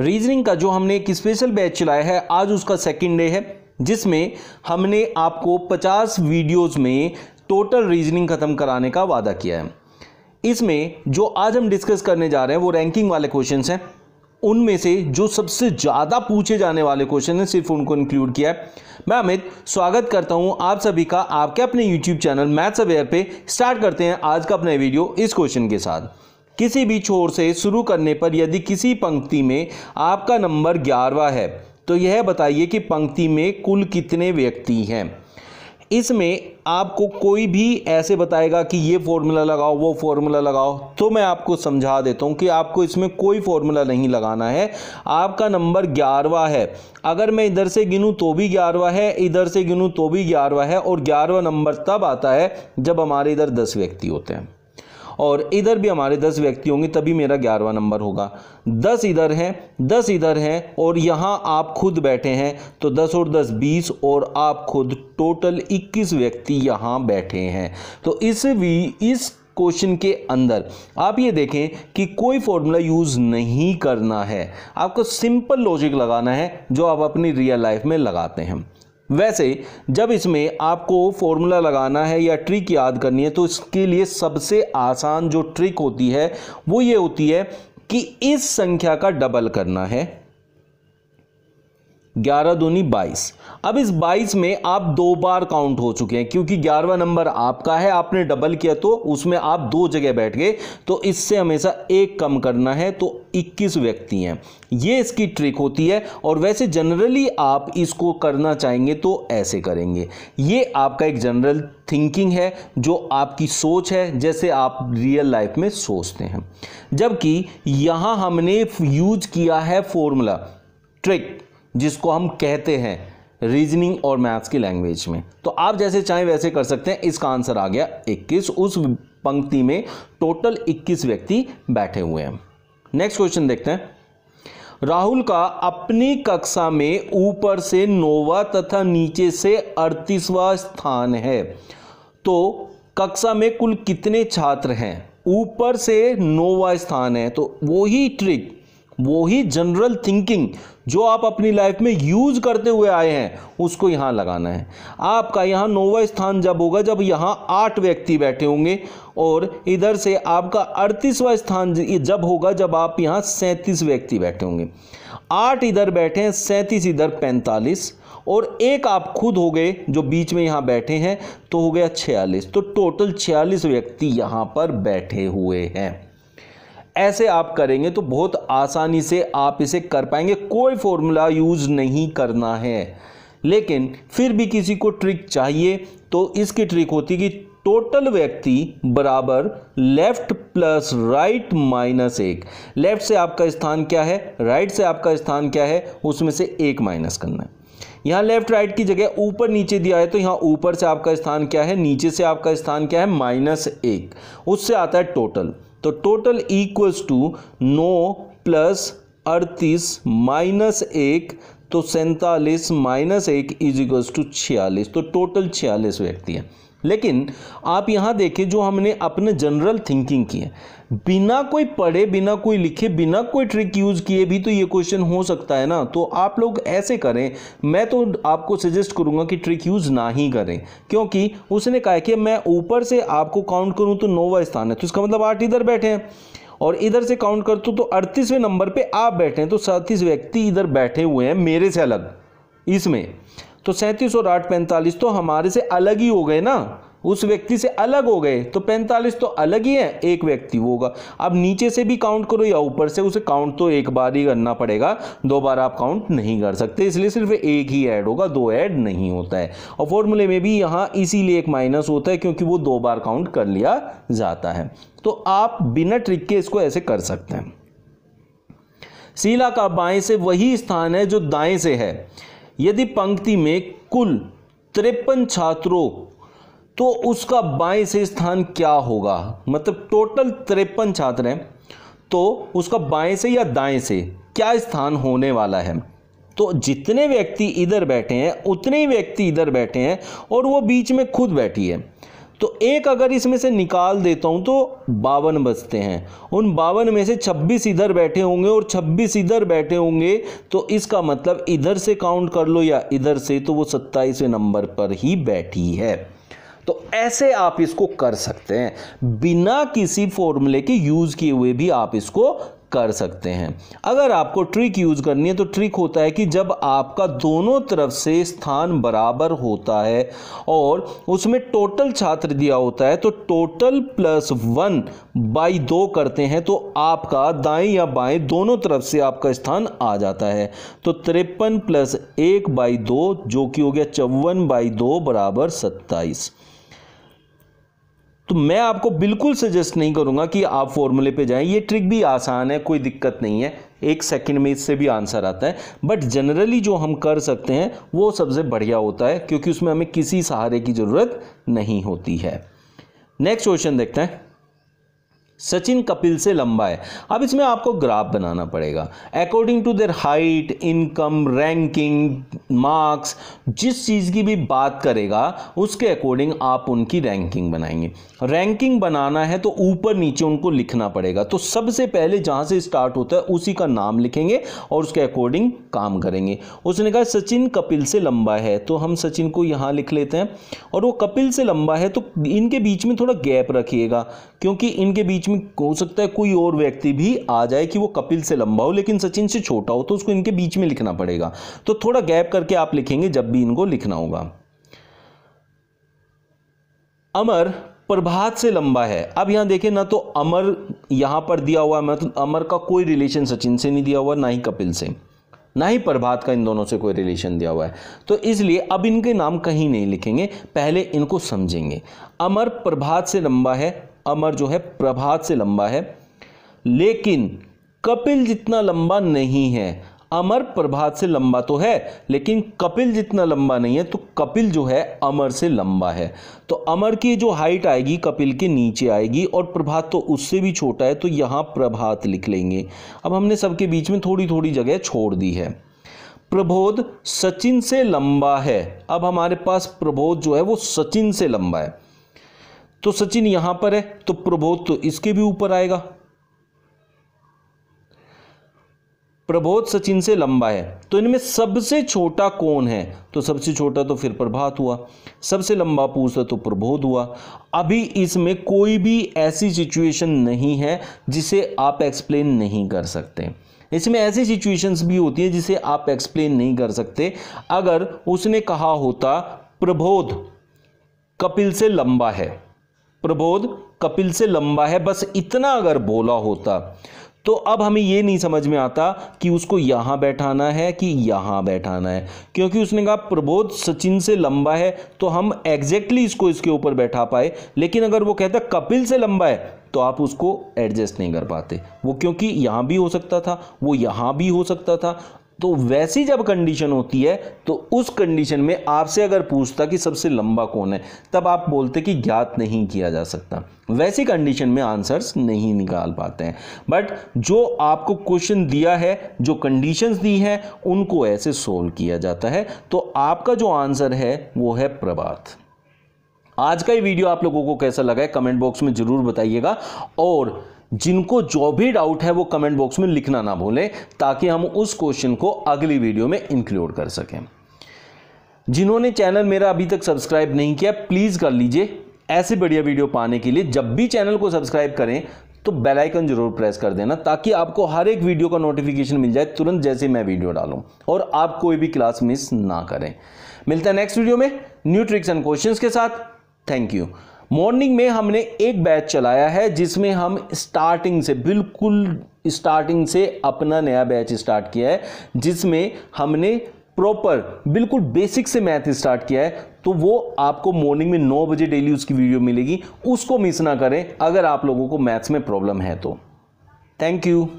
reasoning का जो हमने एक स्पेशल बैच चलाया है आज उसका सेकेंड डे है जिसमें हमने आपको 50 वीडियोस में टोटल रीजनिंग ख़त्म कराने का वादा किया है इसमें जो आज हम डिस्कस करने जा रहे हैं वो रैंकिंग वाले क्वेश्चन हैं उनमें से जो सबसे ज़्यादा पूछे जाने वाले क्वेश्चन हैं सिर्फ उनको इंक्लूड किया है मैं अमित स्वागत करता हूं आप सभी का आपके अपने यूट्यूब चैनल मैथ्स अवेयर पे स्टार्ट करते हैं आज का अपना वीडियो इस क्वेश्चन के साथ किसी भी छोर से शुरू करने पर यदि किसी पंक्ति में आपका नंबर ग्यारहवा है तो यह बताइए कि पंक्ति में कुल कितने व्यक्ति हैं इसमें आपको कोई भी ऐसे बताएगा कि ये फॉर्मूला लगाओ वो फॉर्मूला लगाओ तो मैं आपको समझा देता हूँ कि आपको इसमें कोई फॉर्मूला नहीं लगाना है आपका नंबर ग्यारहवा है अगर मैं इधर से गिनूँ तो भी ग्यारहवा है इधर से गिनूँ तो भी ग्यारहवा है और ग्यारहवा नंबर तब आता है जब हमारे इधर दस व्यक्ति होते हैं और इधर भी हमारे दस व्यक्ति होंगे तभी मेरा ग्यारहवा नंबर होगा दस इधर हैं दस इधर हैं और यहाँ आप खुद बैठे हैं तो दस और दस बीस और आप खुद टोटल इक्कीस व्यक्ति यहाँ बैठे हैं तो इस भी इस क्वेश्चन के अंदर आप ये देखें कि कोई फॉर्मूला यूज़ नहीं करना है आपको सिंपल लॉजिक लगाना है जो आप अपनी रियल लाइफ में लगाते हैं वैसे जब इसमें आपको फॉर्मूला लगाना है या ट्रिक याद करनी है तो इसके लिए सबसे आसान जो ट्रिक होती है वो ये होती है कि इस संख्या का डबल करना है ग्यारह दूनी बाईस अब इस बाईस में आप दो बार काउंट हो चुके हैं क्योंकि ग्यारहवा नंबर आपका है आपने डबल किया तो उसमें आप दो जगह बैठ गए तो इससे हमेशा एक कम करना है तो 21 व्यक्ति हैं ये इसकी ट्रिक होती है और वैसे जनरली आप इसको करना चाहेंगे तो ऐसे करेंगे ये आपका एक जनरल थिंकिंग है जो आपकी सोच है जैसे आप रियल लाइफ में सोचते हैं जबकि यहाँ हमने यूज किया है फॉर्मूला ट्रिक जिसको हम कहते हैं रीजनिंग और मैथ्स की लैंग्वेज में तो आप जैसे चाहें वैसे कर सकते हैं इसका आंसर आ गया 21 उस पंक्ति में टोटल 21 व्यक्ति बैठे हुए हैं नेक्स्ट क्वेश्चन देखते हैं राहुल का अपनी कक्षा में ऊपर से नोवा तथा नीचे से अड़तीसवा स्थान है तो कक्षा में कुल कितने छात्र हैं ऊपर से नोवा स्थान है तो वही ट्रिक वो ही जनरल थिंकिंग जो आप अपनी लाइफ में यूज करते हुए आए हैं उसको यहाँ लगाना है आपका यहाँ नौवा स्थान जब होगा जब यहाँ आठ व्यक्ति बैठे होंगे और इधर से आपका अड़तीसवा स्थान जब होगा जब आप यहाँ सैंतीस व्यक्ति बैठे होंगे आठ इधर बैठे हैं सैंतीस इधर पैंतालीस और एक आप खुद हो गए जो बीच में यहाँ बैठे हैं तो हो गया छियालीस तो टोटल छियालीस व्यक्ति यहाँ पर बैठे हुए हैं ऐसे आप करेंगे तो बहुत आसानी से आप इसे कर पाएंगे कोई फॉर्मूला यूज़ नहीं करना है लेकिन फिर भी किसी को ट्रिक चाहिए तो इसकी ट्रिक होती कि टोटल व्यक्ति बराबर लेफ्ट प्लस राइट माइनस एक लेफ्ट से आपका स्थान क्या है राइट से आपका स्थान क्या है उसमें से एक माइनस करना है यहाँ लेफ्ट राइट की जगह ऊपर नीचे दिया है तो यहाँ ऊपर से आपका स्थान क्या है नीचे से आपका स्थान क्या है माइनस एक उससे आता है टोटल तो टोटल इक्वल्स टू नौ प्लस अड़तीस माइनस एक तो सैंतालीस माइनस एक इज इक्वल्स टू छियालीस तो टोटल छियालीस व्यक्ति हैं लेकिन आप यहाँ देखिए जो हमने अपने जनरल थिंकिंग की है बिना कोई पढ़े बिना कोई लिखे बिना कोई ट्रिक यूज़ किए भी तो ये क्वेश्चन हो सकता है ना तो आप लोग ऐसे करें मैं तो आपको सजेस्ट करूँगा कि ट्रिक यूज़ ना ही करें क्योंकि उसने कहा कि मैं ऊपर से आपको काउंट करूँ तो नोवा स्थान है तो इसका मतलब आठ इधर बैठे हैं और इधर से काउंट कर तो अड़तीसवें नंबर पर आप बैठे हैं तो सड़तीस व्यक्ति इधर बैठे हुए हैं मेरे से अलग इसमें तो सैंतीस और आठ पैंतालीस तो हमारे से अलग ही हो गए ना उस व्यक्ति से अलग हो गए तो पैंतालीस तो अलग ही है एक व्यक्ति होगा अब नीचे से भी काउंट करो या ऊपर से उसे काउंट तो एक बार ही करना पड़ेगा दो बार आप काउंट नहीं कर सकते इसलिए सिर्फ एक ही ऐड होगा दो ऐड नहीं होता है और फॉर्मूले में भी यहाँ इसीलिए एक माइनस होता है क्योंकि वो दो बार काउंट कर लिया जाता है तो आप बिना ट्रिक के इसको ऐसे कर सकते हैं सीला का बाएं से वही स्थान है जो दाएं से है यदि पंक्ति में कुल तिरपन छात्रों तो उसका बाएं से स्थान क्या होगा मतलब टोटल तिरपन छात्र हैं तो उसका बाएं से या दाएं से क्या स्थान होने वाला है तो जितने व्यक्ति इधर बैठे हैं उतने ही व्यक्ति इधर बैठे हैं और वो बीच में खुद बैठी है तो एक अगर इसमें से निकाल देता हूं तो बावन बचते हैं उन बावन में से छब्बीस इधर बैठे होंगे और छब्बीस इधर बैठे होंगे तो इसका मतलब इधर से काउंट कर लो या इधर से तो वो सत्ताईसवें नंबर पर ही बैठी है तो ऐसे आप इसको कर सकते हैं बिना किसी फॉर्मूले के यूज़ किए हुए भी आप इसको कर सकते हैं अगर आपको ट्रिक यूज़ करनी है तो ट्रिक होता है कि जब आपका दोनों तरफ से स्थान बराबर होता है और उसमें टोटल छात्र दिया होता है तो टोटल प्लस वन बाई दो करते हैं तो आपका दाएं या बाएं दोनों तरफ से आपका स्थान आ जाता है तो तिरपन प्लस एक बाई दो जो कि हो गया चौवन बाई दो बराबर सत्ताईस तो मैं आपको बिल्कुल सजेस्ट नहीं करूंगा कि आप फॉर्मूले पे जाएं ये ट्रिक भी आसान है कोई दिक्कत नहीं है एक सेकंड में इससे भी आंसर आता है बट जनरली जो हम कर सकते हैं वो सबसे बढ़िया होता है क्योंकि उसमें हमें किसी सहारे की ज़रूरत नहीं होती है नेक्स्ट क्वेश्चन देखते हैं सचिन कपिल से लंबा है अब इसमें आपको ग्राफ बनाना पड़ेगा according to their height income ranking marks जिस चीज़ की भी बात करेगा उसके अकॉर्डिंग आप उनकी रैंकिंग बनाएंगे रैंकिंग बनाना है तो ऊपर नीचे उनको लिखना पड़ेगा तो सबसे पहले जहाँ से स्टार्ट होता है उसी का नाम लिखेंगे और उसके अकॉर्डिंग काम करेंगे उसने कहा सचिन कपिल से लंबा है तो हम सचिन को यहाँ लिख लेते हैं और वो कपिल से लंबा है तो इनके बीच में थोड़ा गैप रखिएगा क्योंकि इनके बीच में हो सकता है कोई और व्यक्ति भी आ जाए कि वो कपिल से लंबा हो लेकिन सचिन से छोटा हो तो उसको इनके बीच में लिखना पड़ेगा तो थोड़ा गैप करके आप लिखेंगे जब भी इनको लिखना होगा अमर प्रभात से लंबा है अब यहां देखें ना तो अमर यहां पर दिया हुआ मतलब अमर का कोई रिलेशन सचिन से नहीं दिया हुआ ना ही कपिल से ना ही प्रभात का इन दोनों से कोई रिलेशन दिया हुआ है तो इसलिए अब इनके नाम कहीं नहीं लिखेंगे पहले इनको समझेंगे अमर प्रभात से लंबा है अमर जो है प्रभात से लंबा है लेकिन कपिल जितना लंबा नहीं है अमर प्रभात से लंबा तो है लेकिन कपिल जितना लंबा नहीं है तो कपिल जो है अमर से लंबा है तो अमर की जो हाइट आएगी कपिल के नीचे आएगी और प्रभात तो उससे भी छोटा है तो यहाँ प्रभात लिख लेंगे अब हमने सबके बीच में थोड़ी थोड़ी जगह छोड़ दी है प्रबोध सचिन से लंबा है अब हमारे पास प्रबोध जो है वो सचिन से लंबा है तो सचिन यहां पर है तो प्रबोध तो इसके भी ऊपर आएगा प्रबोध सचिन से लंबा है तो इनमें सबसे छोटा कौन है तो सबसे छोटा तो फिर प्रभात हुआ सबसे लंबा पूछता तो प्रबोध हुआ अभी इसमें कोई भी ऐसी सिचुएशन नहीं है जिसे आप एक्सप्लेन नहीं कर सकते इसमें ऐसी सिचुएशंस भी होती है जिसे आप एक्सप्लेन नहीं कर सकते अगर उसने कहा होता प्रबोध कपिल से लंबा है प्रबोध कपिल से लंबा है बस इतना अगर बोला होता तो अब हमें ये नहीं समझ में आता कि उसको यहां बैठाना है कि यहां बैठाना है क्योंकि उसने कहा प्रबोध सचिन से लंबा है तो हम एग्जैक्टली इसको इसके ऊपर बैठा पाए लेकिन अगर वो कहता कपिल से लंबा है तो आप उसको एडजस्ट नहीं कर पाते वो क्योंकि यहां भी हो सकता था वो यहां भी हो सकता था तो वैसी जब कंडीशन होती है तो उस कंडीशन में आपसे अगर पूछता कि सबसे लंबा कौन है तब आप बोलते कि ज्ञात नहीं किया जा सकता वैसी कंडीशन में आंसर्स नहीं निकाल पाते हैं बट जो आपको क्वेश्चन दिया है जो कंडीशंस दी हैं उनको ऐसे सोल्व किया जाता है तो आपका जो आंसर है वो है प्रभात आज का ये वीडियो आप लोगों को कैसा लगा है कमेंट बॉक्स में ज़रूर बताइएगा और जिनको जो भी डाउट है वो कमेंट बॉक्स में लिखना ना भूलें ताकि हम उस क्वेश्चन को अगली वीडियो में इंक्लूड कर सकें जिन्होंने चैनल मेरा अभी तक सब्सक्राइब नहीं किया प्लीज़ कर लीजिए ऐसे बढ़िया वीडियो पाने के लिए जब भी चैनल को सब्सक्राइब करें तो बेल आइकन जरूर प्रेस कर देना ताकि आपको हर एक वीडियो का नोटिफिकेशन मिल जाए तुरंत जैसे मैं वीडियो डालूं और आप कोई भी क्लास मिस ना करें मिलता है नेक्स्ट वीडियो में न्यू ट्रिक्स एंड क्वेश्चंस के साथ थैंक यू मॉर्निंग में हमने एक बैच चलाया है जिसमें हम स्टार्टिंग से बिल्कुल स्टार्टिंग से अपना नया बैच स्टार्ट किया है जिसमें हमने प्रॉपर बिल्कुल बेसिक से मैथ स्टार्ट किया है तो वो आपको मॉर्निंग में 9 बजे डेली उसकी वीडियो मिलेगी उसको मिस ना करें अगर आप लोगों को मैथ्स में प्रॉब्लम है तो थैंक यू